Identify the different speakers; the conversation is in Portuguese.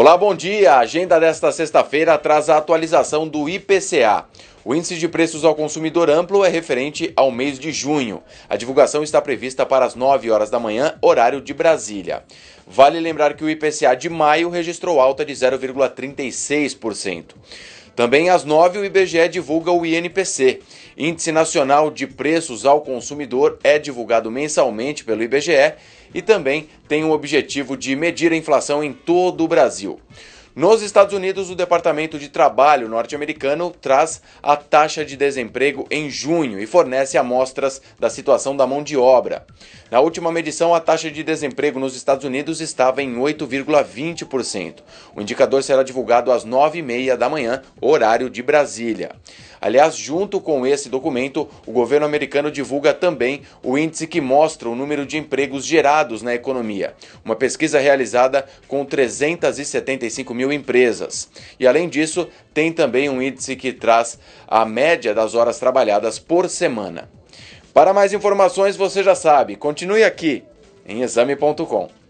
Speaker 1: Olá, bom dia. A agenda desta sexta-feira traz a atualização do IPCA. O índice de preços ao consumidor amplo é referente ao mês de junho. A divulgação está prevista para as 9 horas da manhã, horário de Brasília. Vale lembrar que o IPCA de maio registrou alta de 0,36%. Também às 9 o IBGE divulga o INPC. Índice Nacional de Preços ao Consumidor é divulgado mensalmente pelo IBGE e também tem o objetivo de medir a inflação em todo o Brasil. Nos Estados Unidos, o Departamento de Trabalho norte-americano traz a taxa de desemprego em junho e fornece amostras da situação da mão de obra. Na última medição, a taxa de desemprego nos Estados Unidos estava em 8,20%. O indicador será divulgado às 9h30 da manhã, horário de Brasília. Aliás, junto com esse documento, o governo americano divulga também o índice que mostra o número de empregos gerados na economia, uma pesquisa realizada com 375 mil empresas. E além disso, tem também um índice que traz a média das horas trabalhadas por semana. Para mais informações, você já sabe, continue aqui em exame.com.